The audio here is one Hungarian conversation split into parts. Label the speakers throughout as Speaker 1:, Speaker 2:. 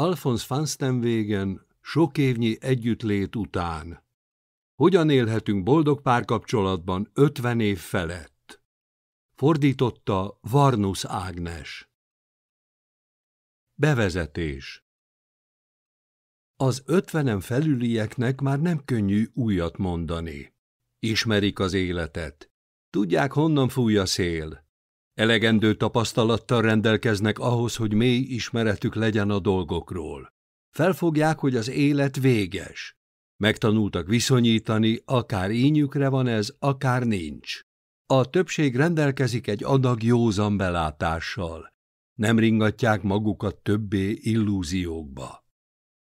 Speaker 1: Alfons Vanstenwegen sok évnyi együttlét után. Hogyan élhetünk boldog párkapcsolatban ötven év felett? Fordította Varnus Ágnes. Bevezetés Az ötvenen felülieknek már nem könnyű újat mondani. Ismerik az életet. Tudják, honnan fúj a szél. Elegendő tapasztalattal rendelkeznek ahhoz, hogy mély ismeretük legyen a dolgokról. Felfogják, hogy az élet véges. Megtanultak viszonyítani, akár ínyükre van ez, akár nincs. A többség rendelkezik egy adag józan belátással. Nem ringatják magukat többé illúziókba.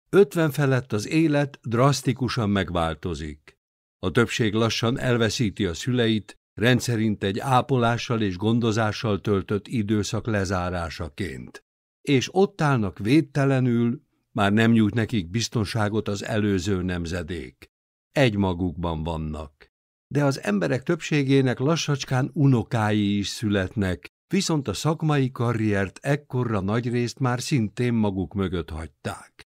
Speaker 1: Ötven felett az élet drasztikusan megváltozik. A többség lassan elveszíti a szüleit, rendszerint egy ápolással és gondozással töltött időszak lezárásaként. És ott állnak védtelenül, már nem nyújt nekik biztonságot az előző nemzedék. Egymagukban vannak. De az emberek többségének lassacskán unokái is születnek, viszont a szakmai karriert ekkorra nagyrészt már szintén maguk mögött hagyták.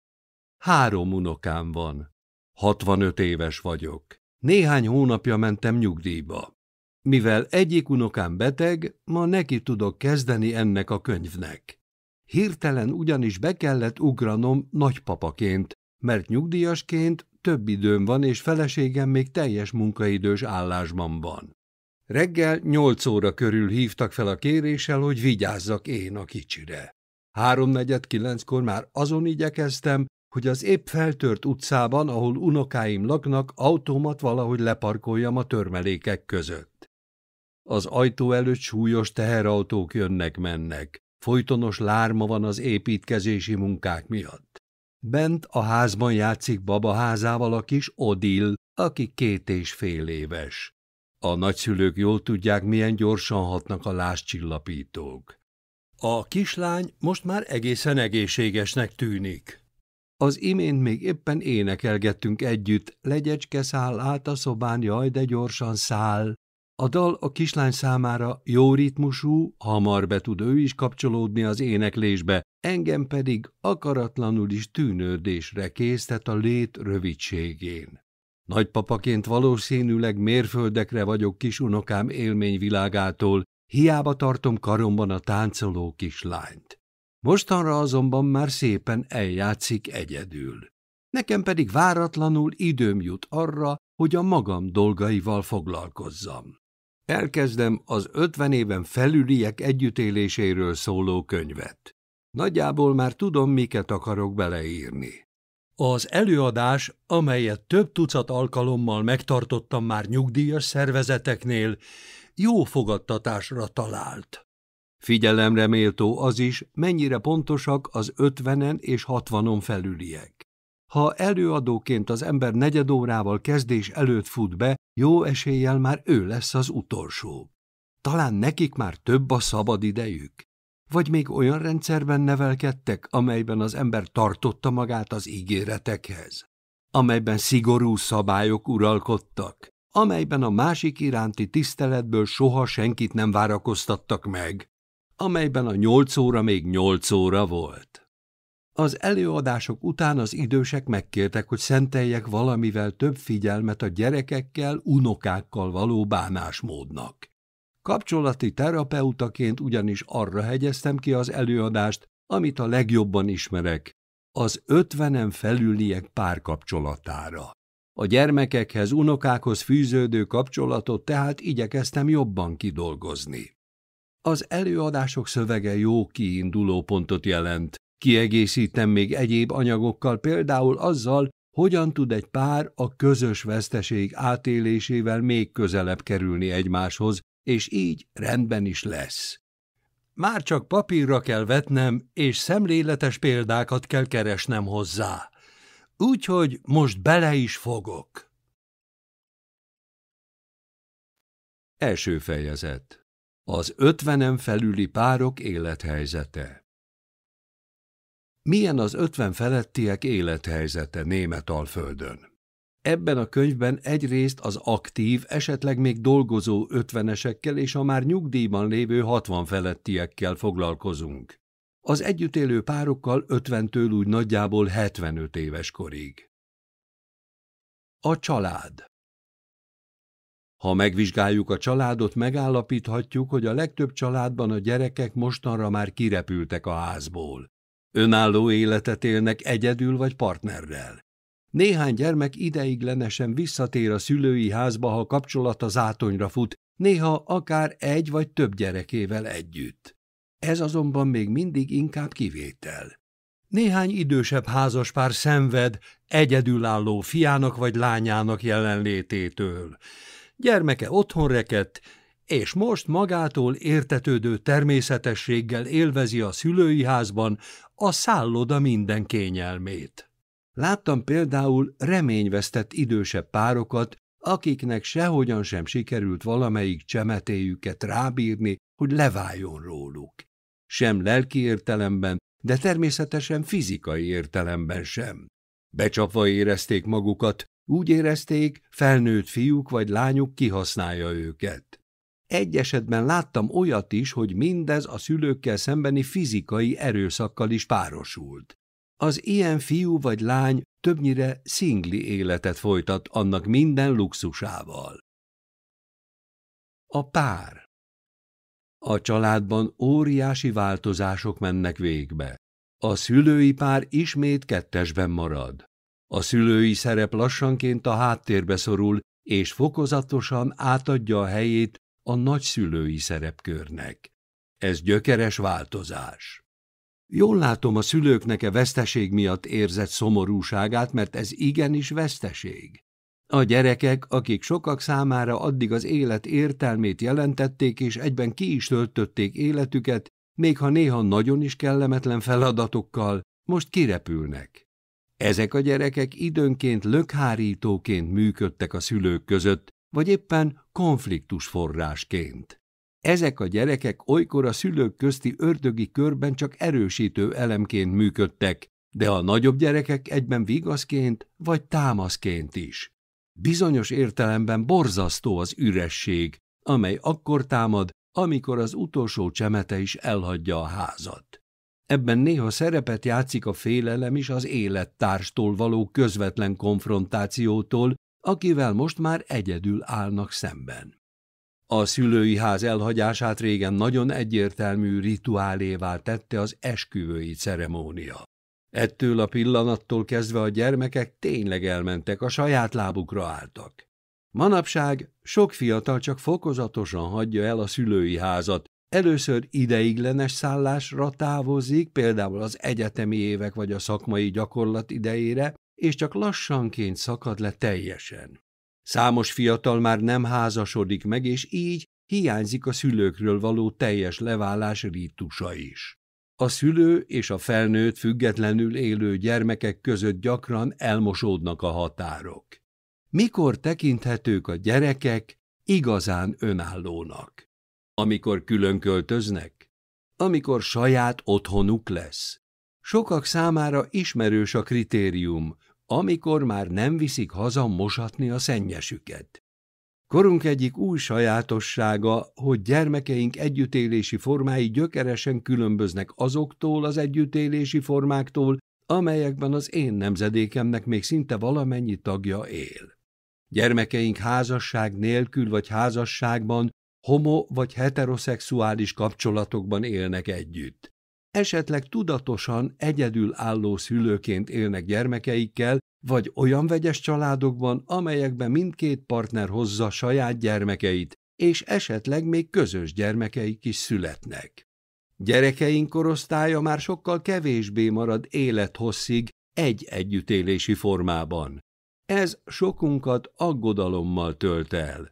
Speaker 1: Három unokám van. 65 éves vagyok. Néhány hónapja mentem nyugdíjba. Mivel egyik unokám beteg, ma neki tudok kezdeni ennek a könyvnek. Hirtelen ugyanis be kellett ugranom nagypapaként, mert nyugdíjasként több időm van, és feleségem még teljes munkaidős állásban van. Reggel nyolc óra körül hívtak fel a kéréssel, hogy vigyázzak én a kicsire. Háromnegyed kilenckor már azon igyekeztem, hogy az épp feltört utcában, ahol unokáim laknak, automat valahogy leparkoljam a törmelékek között. Az ajtó előtt súlyos teherautók jönnek-mennek. Folytonos lárma van az építkezési munkák miatt. Bent a házban játszik babaházával a kis Odil, aki két és fél éves. A nagyszülők jól tudják, milyen gyorsan hatnak a lázcsillapítók. A kislány most már egészen egészségesnek tűnik. Az imént még éppen énekelgettünk együtt, legyecske száll át a szobán, jaj, de gyorsan száll. A dal a kislány számára jó ritmusú, hamar be tud ő is kapcsolódni az éneklésbe, engem pedig akaratlanul is tűnődésre késztet a lét rövidségén. Nagypapaként valószínűleg mérföldekre vagyok kisunokám élményvilágától, hiába tartom karomban a táncoló kislányt. Mostanra azonban már szépen eljátszik egyedül. Nekem pedig váratlanul időm jut arra, hogy a magam dolgaival foglalkozzam elkezdem az ötven éven felüliek együttéléséről szóló könyvet. Nagyjából már tudom, miket akarok beleírni. Az előadás, amelyet több tucat alkalommal megtartottam már nyugdíjas szervezeteknél, jó fogadtatásra talált. Figyelemre méltó az is, mennyire pontosak az ötvenen és hatvanon felüliek. Ha előadóként az ember negyed órával kezdés előtt fut be, jó eséllyel már ő lesz az utolsó. Talán nekik már több a szabad idejük. Vagy még olyan rendszerben nevelkedtek, amelyben az ember tartotta magát az ígéretekhez, amelyben szigorú szabályok uralkodtak, amelyben a másik iránti tiszteletből soha senkit nem várakoztattak meg, amelyben a nyolc óra még nyolc óra volt. Az előadások után az idősek megkértek, hogy szenteljek valamivel több figyelmet a gyerekekkel, unokákkal való bánásmódnak. Kapcsolati terapeutaként ugyanis arra hegyeztem ki az előadást, amit a legjobban ismerek, az ötvenen felüliek párkapcsolatára. A gyermekekhez, unokákhoz fűződő kapcsolatot tehát igyekeztem jobban kidolgozni. Az előadások szövege jó kiinduló pontot jelent, Kiegészítem még egyéb anyagokkal, például azzal, hogyan tud egy pár a közös veszteség átélésével még közelebb kerülni egymáshoz, és így rendben is lesz. Már csak papírra kell vetnem, és szemléletes példákat kell keresnem hozzá. Úgyhogy most bele is fogok. Első fejezet Az ötvenem felüli párok élethelyzete milyen az 50 felettiek élethelyzete Németalföldön? Ebben a könyvben egyrészt az aktív, esetleg még dolgozó 50-esekkel és a már nyugdíjban lévő 60 felettiekkel foglalkozunk. Az együttélő párokkal 50-től úgy nagyjából 75 éves korig. A család ha megvizsgáljuk a családot, megállapíthatjuk, hogy a legtöbb családban a gyerekek mostanra már kirepültek a házból. Önálló életet élnek egyedül vagy partnerrel. Néhány gyermek ideiglenesen visszatér a szülői házba, ha kapcsolata zátonyra fut, néha akár egy vagy több gyerekével együtt. Ez azonban még mindig inkább kivétel. Néhány idősebb házaspár szenved egyedülálló fiának vagy lányának jelenlététől. Gyermeke otthon rekedt, és most magától értetődő természetességgel élvezi a szülői házban a szálloda minden kényelmét. Láttam például reményvesztett idősebb párokat, akiknek sehogyan sem sikerült valamelyik csemetéjüket rábírni, hogy leváljon róluk. Sem lelki értelemben, de természetesen fizikai értelemben sem. Becsapva érezték magukat, úgy érezték, felnőtt fiúk vagy lányuk kihasználja őket. Egy esetben láttam olyat is, hogy mindez a szülőkkel szembeni fizikai erőszakkal is párosult. Az ilyen fiú vagy lány többnyire szingli életet folytat annak minden luxusával. A pár A családban óriási változások mennek végbe. A szülői pár ismét kettesben marad. A szülői szerep lassanként a háttérbe szorul, és fokozatosan átadja a helyét a nagyszülői szerepkörnek. Ez gyökeres változás. Jól látom a szülőknek a e veszteség miatt érzett szomorúságát, mert ez igenis veszteség. A gyerekek, akik sokak számára addig az élet értelmét jelentették és egyben ki is töltötték életüket, még ha néha nagyon is kellemetlen feladatokkal, most kirepülnek. Ezek a gyerekek időnként lökhárítóként működtek a szülők között, vagy éppen konfliktus forrásként. Ezek a gyerekek olykor a szülők közti ördögi körben csak erősítő elemként működtek, de a nagyobb gyerekek egyben vigaszként vagy támaszként is. Bizonyos értelemben borzasztó az üresség, amely akkor támad, amikor az utolsó csemete is elhagyja a házat. Ebben néha szerepet játszik a félelem is az élettárstól való közvetlen konfrontációtól, akivel most már egyedül állnak szemben. A szülői ház elhagyását régen nagyon egyértelmű rituálévá tette az esküvői ceremónia. Ettől a pillanattól kezdve a gyermekek tényleg elmentek, a saját lábukra álltak. Manapság sok fiatal csak fokozatosan hagyja el a szülői házat, először ideiglenes szállásra távozik, például az egyetemi évek vagy a szakmai gyakorlat idejére, és csak lassanként szakad le teljesen. Számos fiatal már nem házasodik meg, és így hiányzik a szülőkről való teljes leválás rítusa is. A szülő és a felnőtt függetlenül élő gyermekek között gyakran elmosódnak a határok. Mikor tekinthetők a gyerekek igazán önállónak? Amikor különköltöznek? Amikor saját otthonuk lesz? Sokak számára ismerős a kritérium, amikor már nem viszik haza mosatni a szennyesüket. Korunk egyik új sajátossága, hogy gyermekeink együttélési formái gyökeresen különböznek azoktól az együttélési formáktól, amelyekben az én nemzedékemnek még szinte valamennyi tagja él. Gyermekeink házasság nélkül vagy házasságban, homo- vagy heteroszexuális kapcsolatokban élnek együtt esetleg tudatosan egyedülálló szülőként élnek gyermekeikkel, vagy olyan vegyes családokban, amelyekben mindkét partner hozza saját gyermekeit, és esetleg még közös gyermekeik is születnek. Gyerekeink korosztálya már sokkal kevésbé marad élethosszig egy együttélési formában. Ez sokunkat aggodalommal tölt el.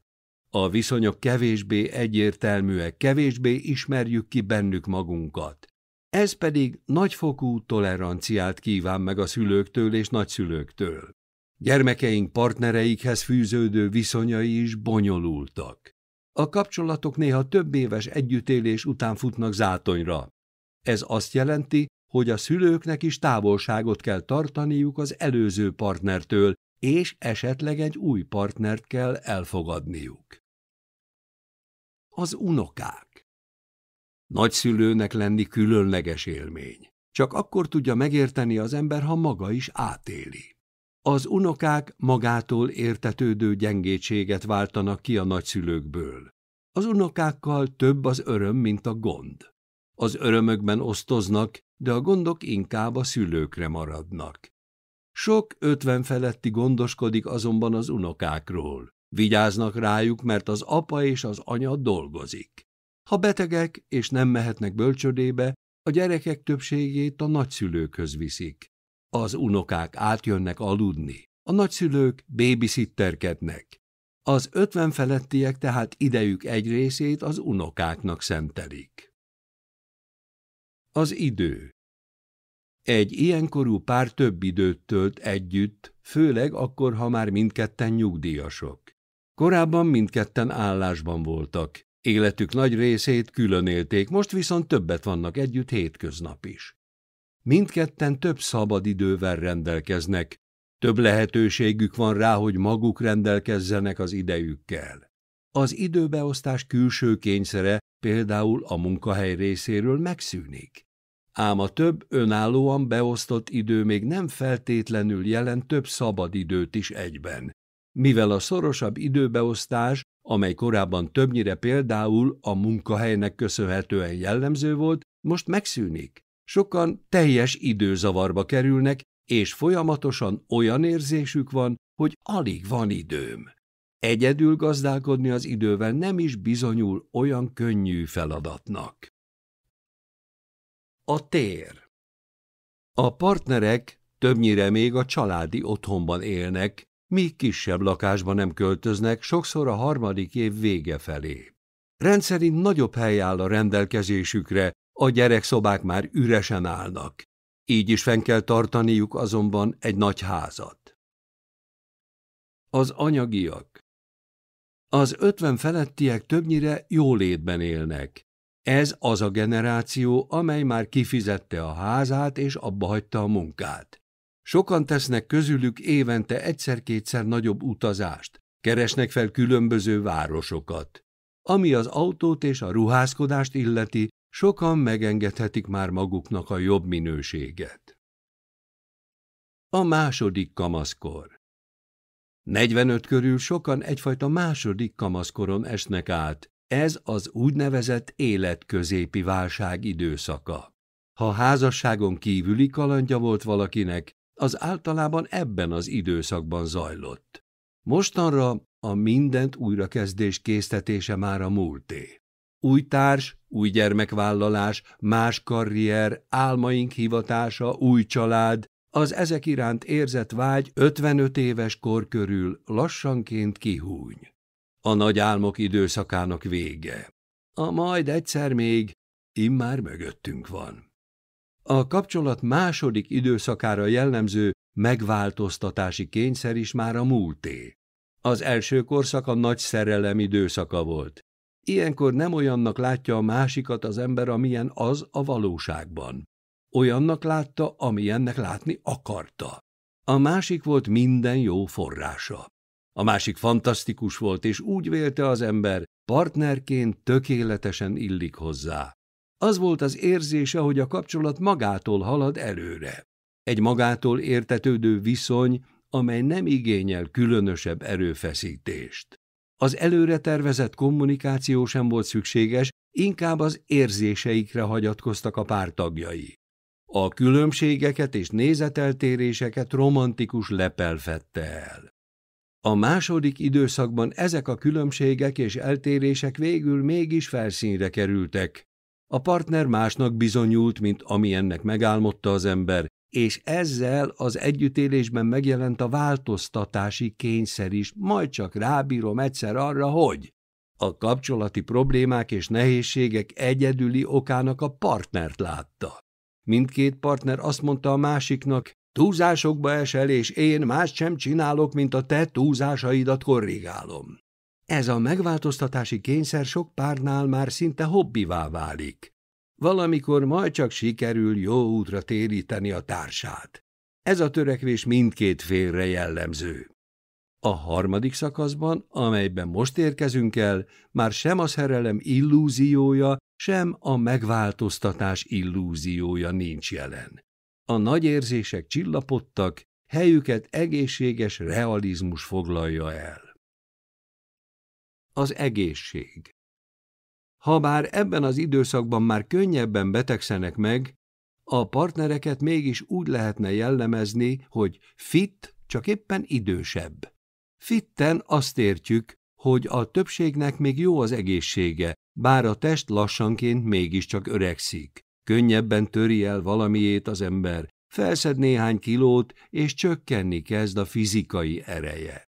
Speaker 1: A viszonyok kevésbé egyértelműek, kevésbé ismerjük ki bennük magunkat. Ez pedig nagyfokú toleranciát kíván meg a szülőktől és nagyszülőktől. Gyermekeink partnereikhez fűződő viszonyai is bonyolultak. A kapcsolatok néha több éves együttélés után futnak zátonyra. Ez azt jelenti, hogy a szülőknek is távolságot kell tartaniuk az előző partnertől, és esetleg egy új partnert kell elfogadniuk. Az unokák Nagyszülőnek lenni különleges élmény. Csak akkor tudja megérteni az ember, ha maga is átéli. Az unokák magától értetődő gyengétséget váltanak ki a nagyszülőkből. Az unokákkal több az öröm, mint a gond. Az örömökben osztoznak, de a gondok inkább a szülőkre maradnak. Sok ötven feletti gondoskodik azonban az unokákról. Vigyáznak rájuk, mert az apa és az anya dolgozik. Ha betegek és nem mehetnek bölcsödébe, a gyerekek többségét a nagyszülőkhöz viszik. Az unokák átjönnek aludni, a nagyszülők babysitterkednek. Az ötven felettiek tehát idejük egy részét az unokáknak szentelik. Az idő Egy ilyenkorú pár több időt tölt együtt, főleg akkor, ha már mindketten nyugdíjasok. Korábban mindketten állásban voltak, Életük nagy részét külön élték, most viszont többet vannak együtt hétköznap is. Mindketten több szabad idővel rendelkeznek, több lehetőségük van rá, hogy maguk rendelkezzenek az idejükkel. Az időbeosztás külső kényszere például a munkahely részéről megszűnik. Ám a több önállóan beosztott idő még nem feltétlenül jelent több szabad időt is egyben, mivel a szorosabb időbeosztás amely korábban többnyire például a munkahelynek köszönhetően jellemző volt, most megszűnik. Sokan teljes időzavarba kerülnek, és folyamatosan olyan érzésük van, hogy alig van időm. Egyedül gazdálkodni az idővel nem is bizonyul olyan könnyű feladatnak. A tér A partnerek többnyire még a családi otthonban élnek, míg kisebb lakásba nem költöznek, sokszor a harmadik év vége felé. Rendszerint nagyobb hely áll a rendelkezésükre, a gyerekszobák már üresen állnak. Így is fenn kell tartaniuk azonban egy nagy házat. Az anyagiak Az ötven felettiek többnyire jólétben élnek. Ez az a generáció, amely már kifizette a házát és abbahagyta a munkát. Sokan tesznek közülük évente egyszer-kétszer nagyobb utazást, keresnek fel különböző városokat. Ami az autót és a ruházkodást illeti, sokan megengedhetik már maguknak a jobb minőséget. A második kamaszkor 45 körül sokan egyfajta második kamaszkoron esnek át, ez az úgynevezett életközépi válság időszaka. Ha házasságon kívüli kalandja volt valakinek, az általában ebben az időszakban zajlott. Mostanra a mindent újrakezdés késztetése már a múlté. Új társ, új gyermekvállalás, más karrier, álmaink hivatása, új család, az ezek iránt érzett vágy 55 éves kor körül lassanként kihúny. A nagy álmok időszakának vége. A majd egyszer még immár mögöttünk van. A kapcsolat második időszakára jellemző megváltoztatási kényszer is már a múlté. Az első korszak a nagy szerelem időszaka volt. Ilyenkor nem olyannak látja a másikat az ember, amilyen az a valóságban. Olyannak látta, amilyennek látni akarta. A másik volt minden jó forrása. A másik fantasztikus volt, és úgy vélte az ember, partnerként tökéletesen illik hozzá. Az volt az érzése, hogy a kapcsolat magától halad előre. Egy magától értetődő viszony, amely nem igényel különösebb erőfeszítést. Az előre tervezett kommunikáció sem volt szükséges, inkább az érzéseikre hagyatkoztak a pártagjai. A különbségeket és nézeteltéréseket romantikus lepelfette el. A második időszakban ezek a különbségek és eltérések végül mégis felszínre kerültek, a partner másnak bizonyult, mint ami ennek megálmodta az ember, és ezzel az együttélésben megjelent a változtatási kényszer is, majd csak rábírom egyszer arra, hogy a kapcsolati problémák és nehézségek egyedüli okának a partnert látta. Mindkét partner azt mondta a másiknak, túlzásokba esel, és én más sem csinálok, mint a te túlzásaidat korrigálom. Ez a megváltoztatási kényszer sok párnál már szinte hobbivá válik. Valamikor majd csak sikerül jó útra téríteni a társát. Ez a törekvés mindkét félre jellemző. A harmadik szakaszban, amelyben most érkezünk el, már sem a szerelem illúziója, sem a megváltoztatás illúziója nincs jelen. A nagy érzések csillapodtak, helyüket egészséges realizmus foglalja el az egészség. Habár ebben az időszakban már könnyebben betegszenek meg, a partnereket mégis úgy lehetne jellemezni, hogy fit csak éppen idősebb. Fitten azt értjük, hogy a többségnek még jó az egészsége, bár a test lassanként mégiscsak öregszik. Könnyebben töri el valamiét az ember, felszed néhány kilót, és csökkenni kezd a fizikai ereje.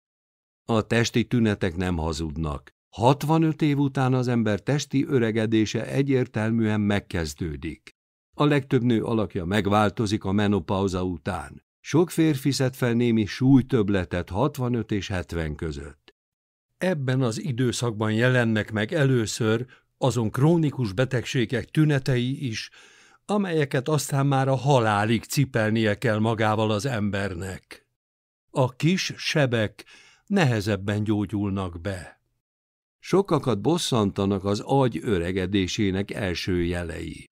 Speaker 1: A testi tünetek nem hazudnak. 65 év után az ember testi öregedése egyértelműen megkezdődik. A legtöbb nő alakja megváltozik a menopauza után. Sok férfi szed fel némi súlytöbletet 65 és 70 között. Ebben az időszakban jelennek meg először azon krónikus betegségek tünetei is, amelyeket aztán már a halálig cipelnie kell magával az embernek. A kis sebek nehezebben gyógyulnak be. Sokakat bosszantanak az agy öregedésének első jelei.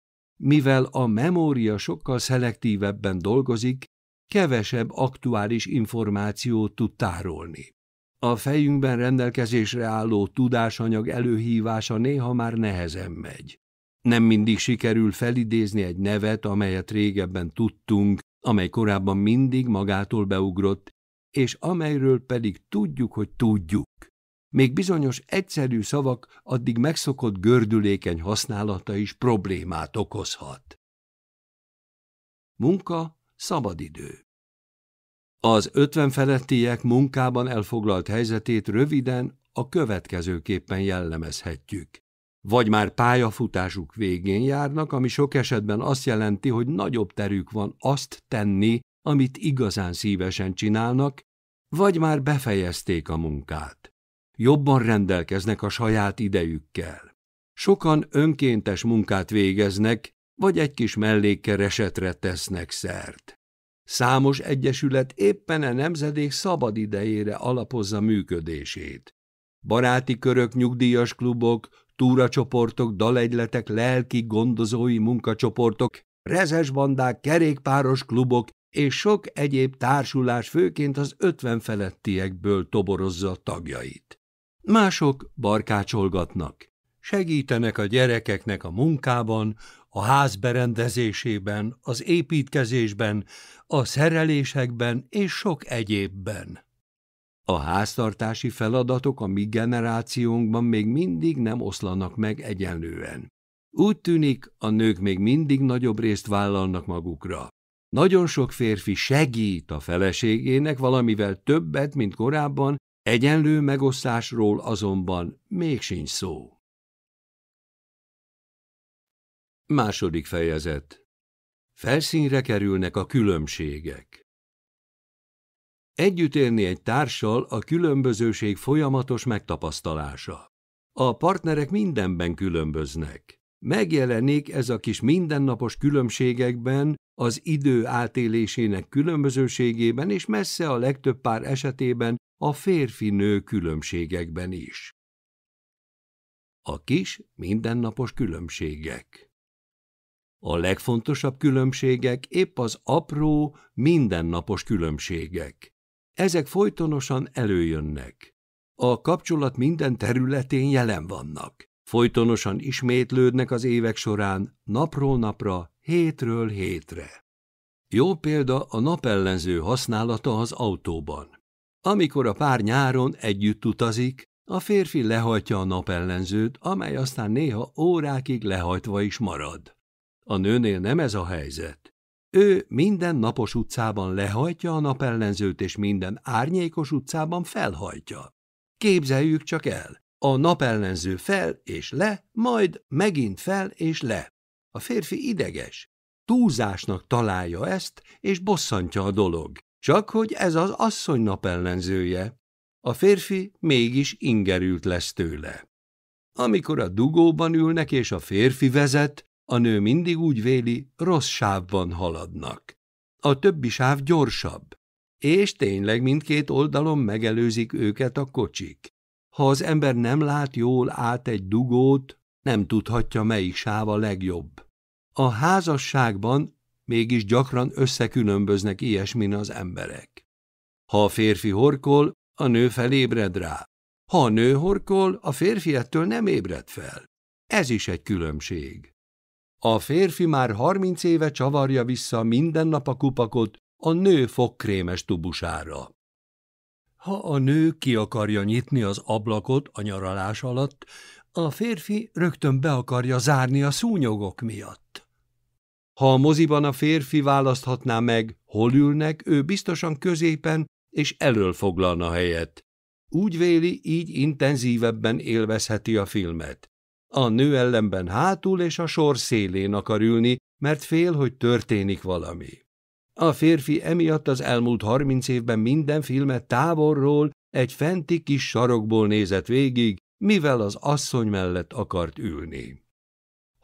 Speaker 1: Mivel a memória sokkal szelektívebben dolgozik, kevesebb aktuális információt tud tárolni. A fejünkben rendelkezésre álló tudásanyag előhívása néha már nehezen megy. Nem mindig sikerül felidézni egy nevet, amelyet régebben tudtunk, amely korábban mindig magától beugrott, és amelyről pedig tudjuk, hogy tudjuk. Még bizonyos egyszerű szavak addig megszokott gördülékeny használata is problémát okozhat. Munka, szabadidő Az ötven felettiek munkában elfoglalt helyzetét röviden a következőképpen jellemezhetjük vagy már pályafutásuk végén járnak, ami sok esetben azt jelenti, hogy nagyobb terük van azt tenni, amit igazán szívesen csinálnak, vagy már befejezték a munkát jobban rendelkeznek a saját idejükkel. Sokan önkéntes munkát végeznek, vagy egy kis mellékkeresetre tesznek szert. Számos egyesület éppen a e nemzedék szabad idejére alapozza működését. Baráti körök, nyugdíjas klubok, túracsoportok, dalegyletek, lelki gondozói munkacsoportok, rezes bandák, kerékpáros klubok és sok egyéb társulás főként az ötven felettiekből toborozza tagjait. Mások barkácsolgatnak, segítenek a gyerekeknek a munkában, a ház berendezésében, az építkezésben, a szerelésekben és sok egyébben. A háztartási feladatok a mi generációnkban még mindig nem oszlanak meg egyenlően. Úgy tűnik, a nők még mindig nagyobb részt vállalnak magukra. Nagyon sok férfi segít a feleségének valamivel többet, mint korábban, Egyenlő megosztásról azonban még sincs szó. Második fejezet Felszínre kerülnek a különbségek. Együtt élni egy társal a különbözőség folyamatos megtapasztalása. A partnerek mindenben különböznek. Megjelenik ez a kis mindennapos különbségekben, az idő átélésének különbözőségében és messze a legtöbb pár esetében a férfi-nő különbségekben is. A kis mindennapos különbségek A legfontosabb különbségek épp az apró, mindennapos különbségek. Ezek folytonosan előjönnek. A kapcsolat minden területén jelen vannak. Folytonosan ismétlődnek az évek során, napról napra, hétről hétre. Jó példa a napellenző használata az autóban. Amikor a pár nyáron együtt utazik, a férfi lehajtja a napellenzőt, amely aztán néha órákig lehajtva is marad. A nőnél nem ez a helyzet. Ő minden napos utcában lehajtja a napellenzőt, és minden árnyékos utcában felhajtja. Képzeljük csak el, a napellenző fel és le, majd megint fel és le. A férfi ideges, túlzásnak találja ezt, és bosszantja a dolog. Csak hogy ez az asszony napellenzője, a férfi mégis ingerült lesz tőle. Amikor a dugóban ülnek és a férfi vezet, a nő mindig úgy véli, rossz sávban haladnak. A többi sáv gyorsabb, és tényleg mindkét oldalon megelőzik őket a kocsik. Ha az ember nem lát jól át egy dugót, nem tudhatja, melyik sáv a legjobb. A házasságban mégis gyakran összekülönböznek ilyesmin az emberek. Ha a férfi horkol, a nő felébred rá. Ha a nő horkol, a férfi ettől nem ébred fel. Ez is egy különbség. A férfi már harminc éve csavarja vissza minden nap a kupakot a nő fogkrémes tubusára. Ha a nő ki akarja nyitni az ablakot a nyaralás alatt, a férfi rögtön be akarja zárni a szúnyogok miatt. Ha a moziban a férfi választhatná meg, hol ülnek, ő biztosan középen és elől foglalna helyet. Úgy véli, így intenzívebben élvezheti a filmet. A nő ellenben hátul és a sor szélén akar ülni, mert fél, hogy történik valami. A férfi emiatt az elmúlt harminc évben minden filmet távolról, egy fenti kis sarokból nézett végig, mivel az asszony mellett akart ülni.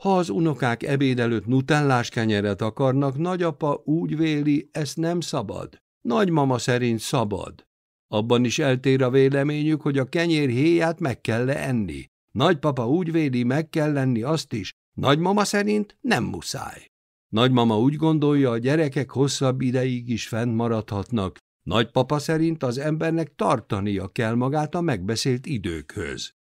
Speaker 1: Ha az unokák ebéd előtt nutellás kenyeret akarnak, nagyapa úgy véli, ezt nem szabad. Nagymama szerint szabad. Abban is eltér a véleményük, hogy a kenyér héját meg kell -e enni. Nagypapa úgy véli, meg kell lenni azt is, nagymama szerint nem muszáj. Nagymama úgy gondolja, a gyerekek hosszabb ideig is fent maradhatnak. Nagypapa szerint az embernek tartania kell magát a megbeszélt időkhöz.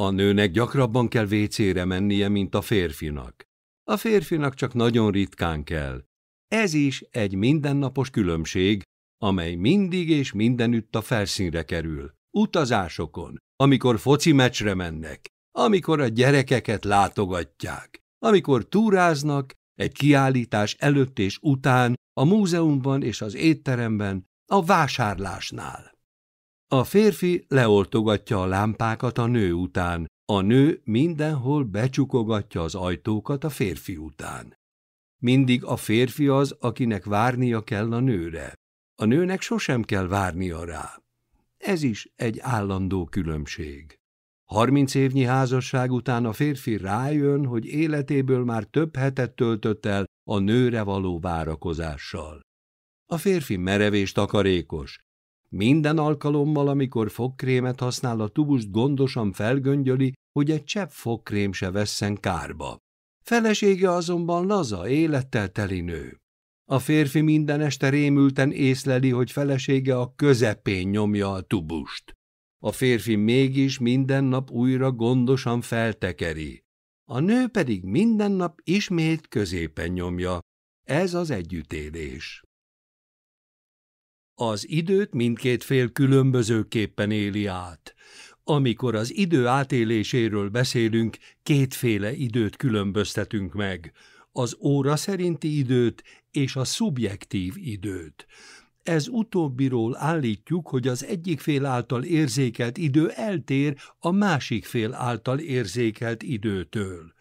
Speaker 1: A nőnek gyakrabban kell vécére mennie, mint a férfinak. A férfinak csak nagyon ritkán kell. Ez is egy mindennapos különbség, amely mindig és mindenütt a felszínre kerül. Utazásokon, amikor foci meccsre mennek, amikor a gyerekeket látogatják, amikor túráznak, egy kiállítás előtt és után, a múzeumban és az étteremben, a vásárlásnál. A férfi leoltogatja a lámpákat a nő után, a nő mindenhol becsukogatja az ajtókat a férfi után. Mindig a férfi az, akinek várnia kell a nőre. A nőnek sosem kell várnia rá. Ez is egy állandó különbség. Harminc évnyi házasság után a férfi rájön, hogy életéből már több hetet töltött el a nőre való várakozással. A férfi merev és takarékos, minden alkalommal, amikor fogkrémet használ, a tubust gondosan felgöngyöli, hogy egy csepp fogkrém se vesszen kárba. Felesége azonban laza, élettel teli nő. A férfi minden este rémülten észleli, hogy felesége a közepén nyomja a tubust. A férfi mégis minden nap újra gondosan feltekeri. A nő pedig minden nap ismét középen nyomja. Ez az együttélés. Az időt mindkét fél különbözőképpen éli át. Amikor az idő átéléséről beszélünk, kétféle időt különböztetünk meg. Az óra szerinti időt és a szubjektív időt. Ez utóbbiról állítjuk, hogy az egyik fél által érzékelt idő eltér a másik fél által érzékelt időtől.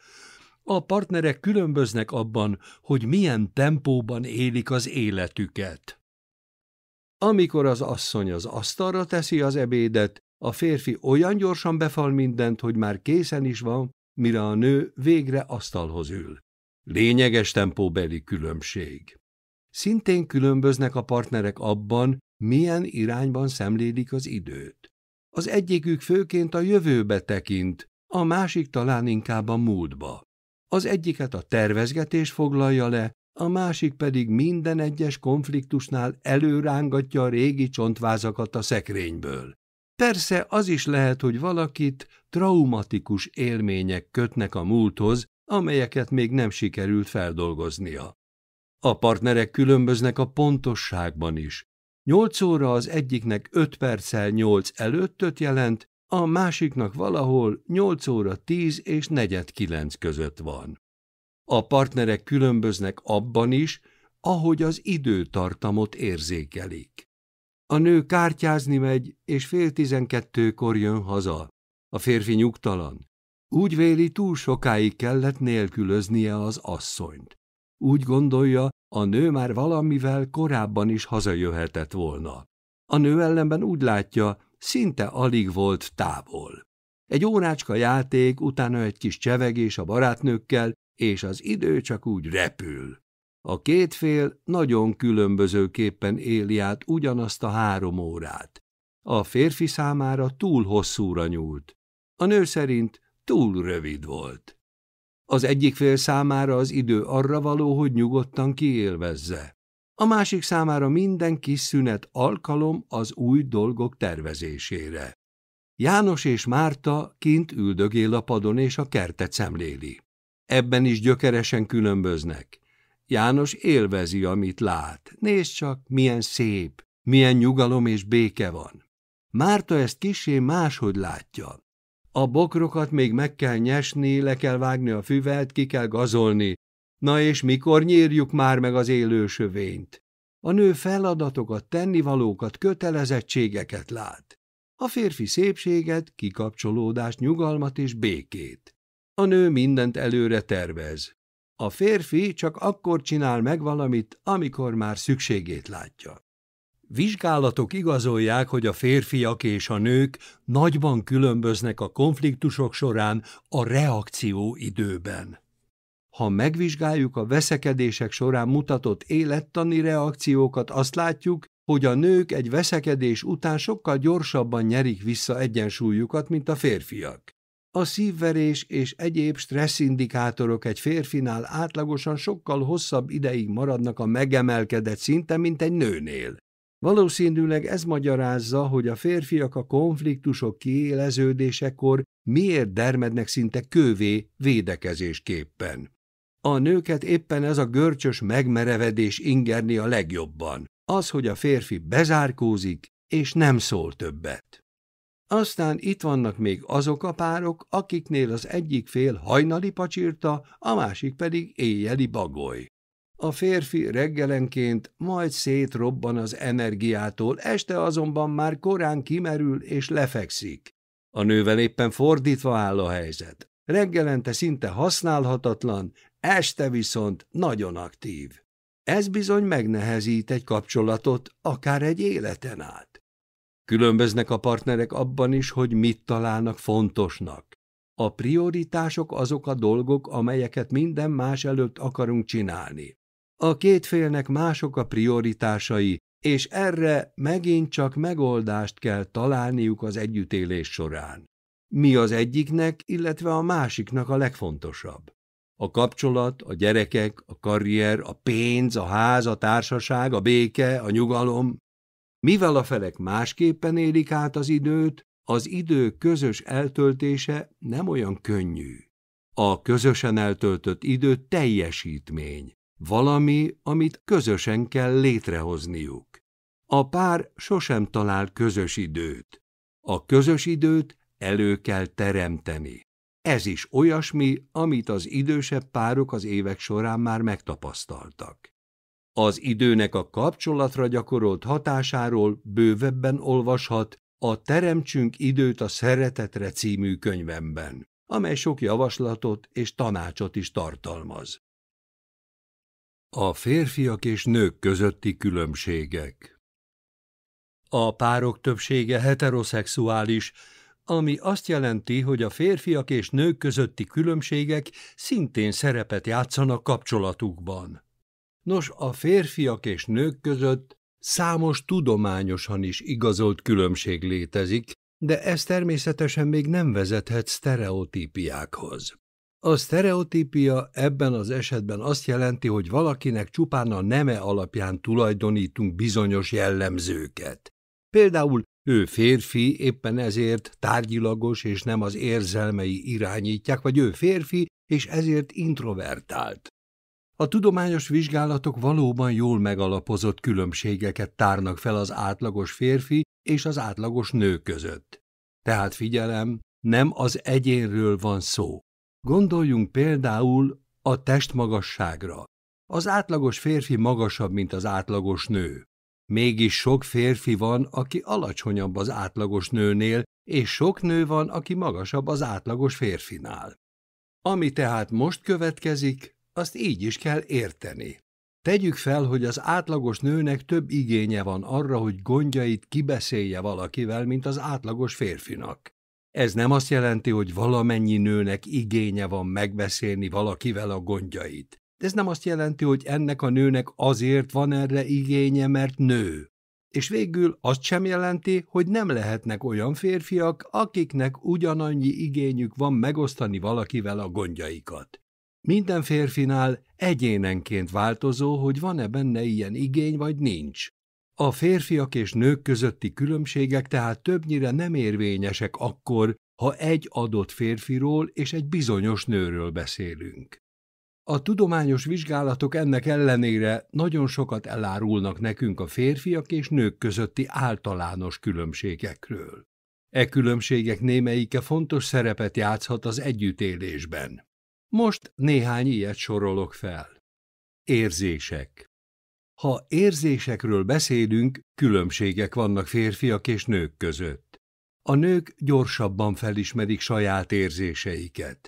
Speaker 1: A partnerek különböznek abban, hogy milyen tempóban élik az életüket. Amikor az asszony az asztalra teszi az ebédet, a férfi olyan gyorsan befal mindent, hogy már készen is van, mire a nő végre asztalhoz ül. Lényeges tempóbeli különbség. Szintén különböznek a partnerek abban, milyen irányban szemlélik az időt. Az egyikük főként a jövőbe tekint, a másik talán inkább a múltba. Az egyiket a tervezgetés foglalja le, a másik pedig minden egyes konfliktusnál előrángatja a régi csontvázakat a szekrényből. Persze az is lehet, hogy valakit traumatikus élmények kötnek a múlthoz, amelyeket még nem sikerült feldolgoznia. A partnerek különböznek a pontosságban is. Nyolc óra az egyiknek öt perccel nyolc előttöt jelent, a másiknak valahol nyolc óra tíz és negyed kilenc között van. A partnerek különböznek abban is, ahogy az időtartamot érzékelik. A nő kártyázni megy, és fél tizenkettőkor jön haza. A férfi nyugtalan. Úgy véli, túl sokáig kellett nélkülöznie az asszonyt. Úgy gondolja, a nő már valamivel korábban is hazajöhetett volna. A nő ellenben úgy látja, szinte alig volt távol. Egy órácska játék, utána egy kis csevegés a barátnőkkel, és az idő csak úgy repül. A két fél nagyon különbözőképpen éli át ugyanazt a három órát. A férfi számára túl hosszúra nyúlt, a nő szerint túl rövid volt. Az egyik fél számára az idő arra való, hogy nyugodtan kiélvezze. A másik számára minden kis szünet alkalom az új dolgok tervezésére. János és Márta kint üldögél a padon és a kertet szemléli. Ebben is gyökeresen különböznek. János élvezi, amit lát. Nézd csak, milyen szép, milyen nyugalom és béke van. Márta ezt kisé máshogy látja. A bokrokat még meg kell nyesni, le kell vágni a füvet, ki kell gazolni. Na és mikor nyírjuk már meg az élősövényt? A nő feladatokat, tennivalókat, kötelezettségeket lát. A férfi szépséget, kikapcsolódást, nyugalmat és békét. A nő mindent előre tervez. A férfi csak akkor csinál meg valamit, amikor már szükségét látja. Vizsgálatok igazolják, hogy a férfiak és a nők nagyban különböznek a konfliktusok során a reakció időben. Ha megvizsgáljuk a veszekedések során mutatott élettani reakciókat, azt látjuk, hogy a nők egy veszekedés után sokkal gyorsabban nyerik vissza egyensúlyukat, mint a férfiak. A szívverés és egyéb stresszindikátorok egy férfinál átlagosan sokkal hosszabb ideig maradnak a megemelkedett szinten, mint egy nőnél. Valószínűleg ez magyarázza, hogy a férfiak a konfliktusok kiéleződésekor miért dermednek szinte kővé védekezésképpen. A nőket éppen ez a görcsös megmerevedés ingerni a legjobban. Az, hogy a férfi bezárkózik, és nem szól többet. Aztán itt vannak még azok a párok, akiknél az egyik fél hajnali pacsirta, a másik pedig éjjeli bagoly. A férfi reggelenként majd szétrobban az energiától, este azonban már korán kimerül és lefekszik. A nővel éppen fordítva áll a helyzet. Reggelente szinte használhatatlan, este viszont nagyon aktív. Ez bizony megnehezít egy kapcsolatot, akár egy életen át. Különböznek a partnerek abban is, hogy mit találnak fontosnak. A prioritások azok a dolgok, amelyeket minden más előtt akarunk csinálni. A két félnek mások a prioritásai, és erre megint csak megoldást kell találniuk az együttélés során. Mi az egyiknek, illetve a másiknak a legfontosabb? A kapcsolat, a gyerekek, a karrier, a pénz, a ház, a társaság, a béke, a nyugalom, mivel a felek másképpen élik át az időt, az idő közös eltöltése nem olyan könnyű. A közösen eltöltött idő teljesítmény, valami, amit közösen kell létrehozniuk. A pár sosem talál közös időt. A közös időt elő kell teremteni. Ez is olyasmi, amit az idősebb párok az évek során már megtapasztaltak. Az időnek a kapcsolatra gyakorolt hatásáról bővebben olvashat a Teremtsünk időt a szeretetre című könyvemben, amely sok javaslatot és tanácsot is tartalmaz. A férfiak és nők közötti különbségek A párok többsége heteroszexuális, ami azt jelenti, hogy a férfiak és nők közötti különbségek szintén szerepet játszanak kapcsolatukban. Nos, a férfiak és nők között számos tudományosan is igazolt különbség létezik, de ez természetesen még nem vezethet sztereotípiákhoz. A sztereotípia ebben az esetben azt jelenti, hogy valakinek csupán a neme alapján tulajdonítunk bizonyos jellemzőket. Például ő férfi, éppen ezért tárgyilagos és nem az érzelmei irányítják, vagy ő férfi, és ezért introvertált. A tudományos vizsgálatok valóban jól megalapozott különbségeket tárnak fel az átlagos férfi és az átlagos nő között. Tehát figyelem, nem az egyénről van szó. Gondoljunk például a testmagasságra. Az átlagos férfi magasabb, mint az átlagos nő. Mégis sok férfi van, aki alacsonyabb az átlagos nőnél, és sok nő van, aki magasabb az átlagos férfinál. Ami tehát most következik, azt így is kell érteni. Tegyük fel, hogy az átlagos nőnek több igénye van arra, hogy gondjait kibeszélje valakivel, mint az átlagos férfinak. Ez nem azt jelenti, hogy valamennyi nőnek igénye van megbeszélni valakivel a gondjait. Ez nem azt jelenti, hogy ennek a nőnek azért van erre igénye, mert nő. És végül azt sem jelenti, hogy nem lehetnek olyan férfiak, akiknek ugyanannyi igényük van megosztani valakivel a gondjaikat. Minden férfinál egyénenként változó, hogy van-e benne ilyen igény, vagy nincs. A férfiak és nők közötti különbségek tehát többnyire nem érvényesek akkor, ha egy adott férfiról és egy bizonyos nőről beszélünk. A tudományos vizsgálatok ennek ellenére nagyon sokat elárulnak nekünk a férfiak és nők közötti általános különbségekről. E különbségek némelyike fontos szerepet játszhat az együttélésben. Most néhány ilyet sorolok fel. Érzések Ha érzésekről beszélünk, különbségek vannak férfiak és nők között. A nők gyorsabban felismerik saját érzéseiket.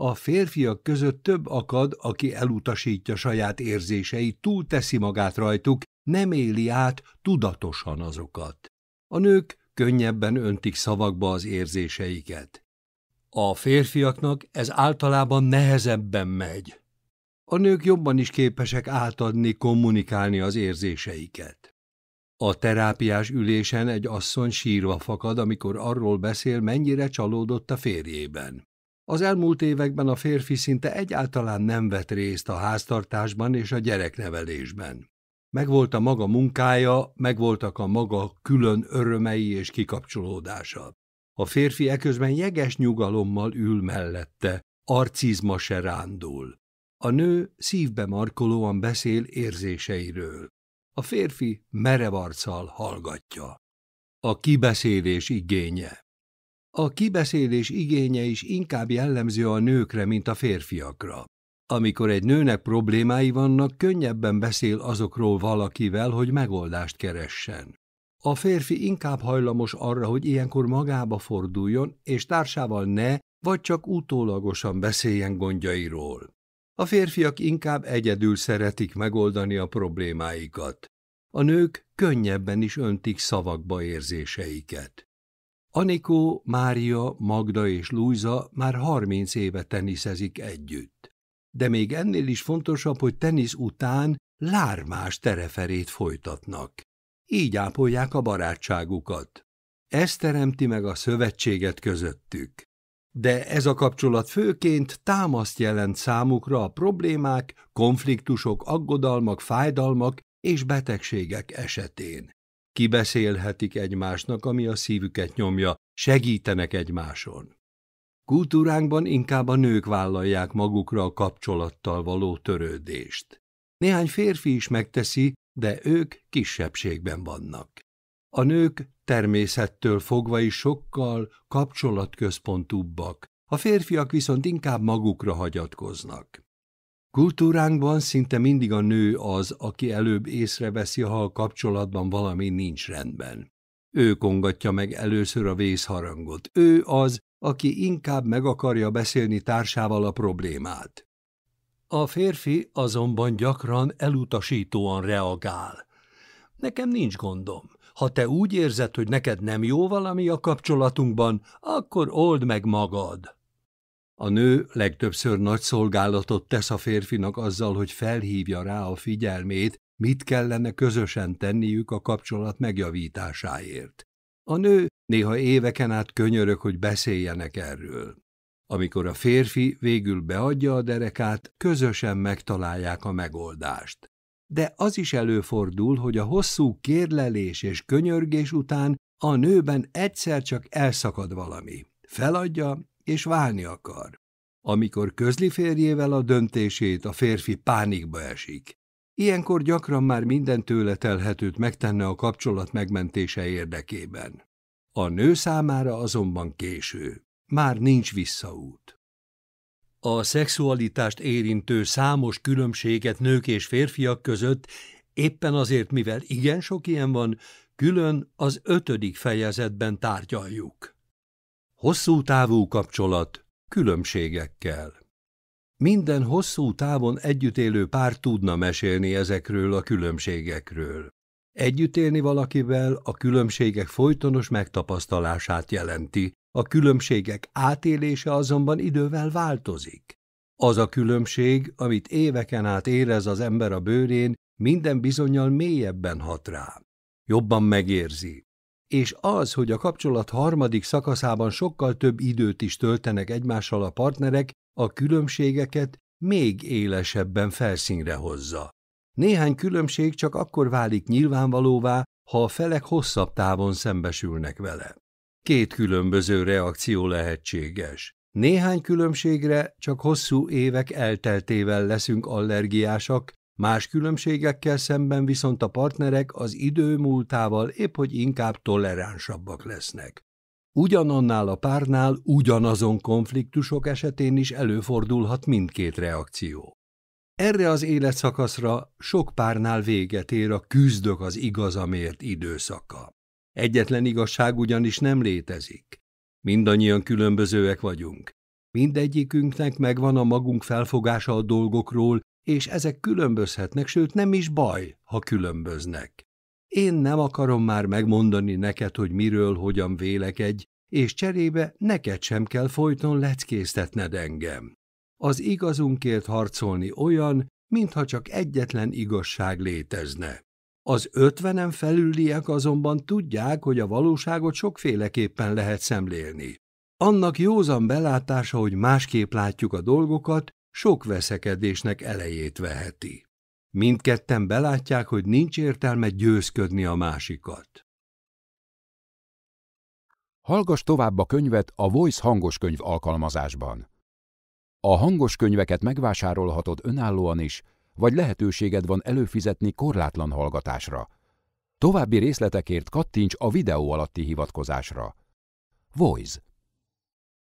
Speaker 1: A férfiak között több akad, aki elutasítja saját érzéseit, túlteszi magát rajtuk, nem éli át tudatosan azokat. A nők könnyebben öntik szavakba az érzéseiket. A férfiaknak ez általában nehezebben megy. A nők jobban is képesek átadni, kommunikálni az érzéseiket. A terápiás ülésen egy asszony sírva fakad, amikor arról beszél, mennyire csalódott a férjében. Az elmúlt években a férfi szinte egyáltalán nem vett részt a háztartásban és a gyereknevelésben. Megvolt a maga munkája, megvoltak a maga külön örömei és kikapcsolódása. A férfi eközben jeges nyugalommal ül mellette, arcizma se rándul. A nő szívbe markolóan beszél érzéseiről. A férfi merev arccal hallgatja. A kibeszélés igénye A kibeszélés igénye is inkább jellemző a nőkre, mint a férfiakra. Amikor egy nőnek problémái vannak, könnyebben beszél azokról valakivel, hogy megoldást keressen. A férfi inkább hajlamos arra, hogy ilyenkor magába forduljon, és társával ne, vagy csak utólagosan beszéljen gondjairól. A férfiak inkább egyedül szeretik megoldani a problémáikat. A nők könnyebben is öntik szavakba érzéseiket. Anikó, Mária, Magda és Lújza már 30 éve teniszezik együtt. De még ennél is fontosabb, hogy tenisz után lármás tereferét folytatnak így ápolják a barátságukat. Ez teremti meg a szövetséget közöttük. De ez a kapcsolat főként támaszt jelent számukra a problémák, konfliktusok, aggodalmak, fájdalmak és betegségek esetén. Kibeszélhetik egymásnak, ami a szívüket nyomja, segítenek egymáson. Kultúránkban inkább a nők vállalják magukra a kapcsolattal való törődést. Néhány férfi is megteszi, de ők kisebbségben vannak. A nők természettől fogva is sokkal kapcsolatközpontúbbak, a férfiak viszont inkább magukra hagyatkoznak. Kultúránkban szinte mindig a nő az, aki előbb észreveszi, ha a kapcsolatban valami nincs rendben. Ő kongatja meg először a vészharangot. Ő az, aki inkább meg akarja beszélni társával a problémát. A férfi azonban gyakran elutasítóan reagál. Nekem nincs gondom. Ha te úgy érzed, hogy neked nem jó valami a kapcsolatunkban, akkor old meg magad. A nő legtöbbször nagy szolgálatot tesz a férfinak azzal, hogy felhívja rá a figyelmét, mit kellene közösen tenniük a kapcsolat megjavításáért. A nő néha éveken át könyörök, hogy beszéljenek erről. Amikor a férfi végül beadja a derekát, közösen megtalálják a megoldást. De az is előfordul, hogy a hosszú kérlelés és könyörgés után a nőben egyszer csak elszakad valami, feladja és válni akar. Amikor közli férjével a döntését, a férfi pánikba esik. Ilyenkor gyakran már minden tőle telhetőt megtenne a kapcsolat megmentése érdekében. A nő számára azonban késő már nincs visszaút. A szexualitást érintő számos különbséget nők és férfiak között éppen azért, mivel igen sok ilyen van, külön az ötödik fejezetben tárgyaljuk. Hosszú távú kapcsolat különbségekkel. Minden hosszú távon együttélő pár tudna mesélni ezekről a különbségekről. Együttélni valakivel a különbségek folytonos megtapasztalását jelenti, a különbségek átélése azonban idővel változik. Az a különbség, amit éveken át érez az ember a bőrén, minden bizonyal mélyebben hat rá. Jobban megérzi. És az, hogy a kapcsolat harmadik szakaszában sokkal több időt is töltenek egymással a partnerek, a különbségeket még élesebben felszínre hozza. Néhány különbség csak akkor válik nyilvánvalóvá, ha a felek hosszabb távon szembesülnek vele. Két különböző reakció lehetséges. Néhány különbségre csak hosszú évek elteltével leszünk allergiásak, más különbségekkel szemben viszont a partnerek az idő múltával épp hogy inkább toleránsabbak lesznek. Ugyanannál a párnál ugyanazon konfliktusok esetén is előfordulhat mindkét reakció. Erre az életszakaszra sok párnál véget ér a küzdök az igazamért időszaka. Egyetlen igazság ugyanis nem létezik. Mindannyian különbözőek vagyunk. Mindegyikünknek megvan a magunk felfogása a dolgokról, és ezek különbözhetnek, sőt nem is baj, ha különböznek. Én nem akarom már megmondani neked, hogy miről hogyan vélekedj, és cserébe neked sem kell folyton leckésztetned engem. Az igazunkért harcolni olyan, mintha csak egyetlen igazság létezne. Az ötvenen felüliek azonban tudják, hogy a valóságot sokféleképpen lehet szemlélni. Annak józan belátása, hogy másképp látjuk a dolgokat, sok veszekedésnek elejét veheti. Mindketten belátják, hogy nincs értelme győzködni a másikat. Hallgass tovább a könyvet a Voice hangos könyv alkalmazásban. A hangos könyveket megvásárolhatod önállóan is, vagy lehetőséged van előfizetni korlátlan hallgatásra. További részletekért kattints a videó alatti hivatkozásra. Voice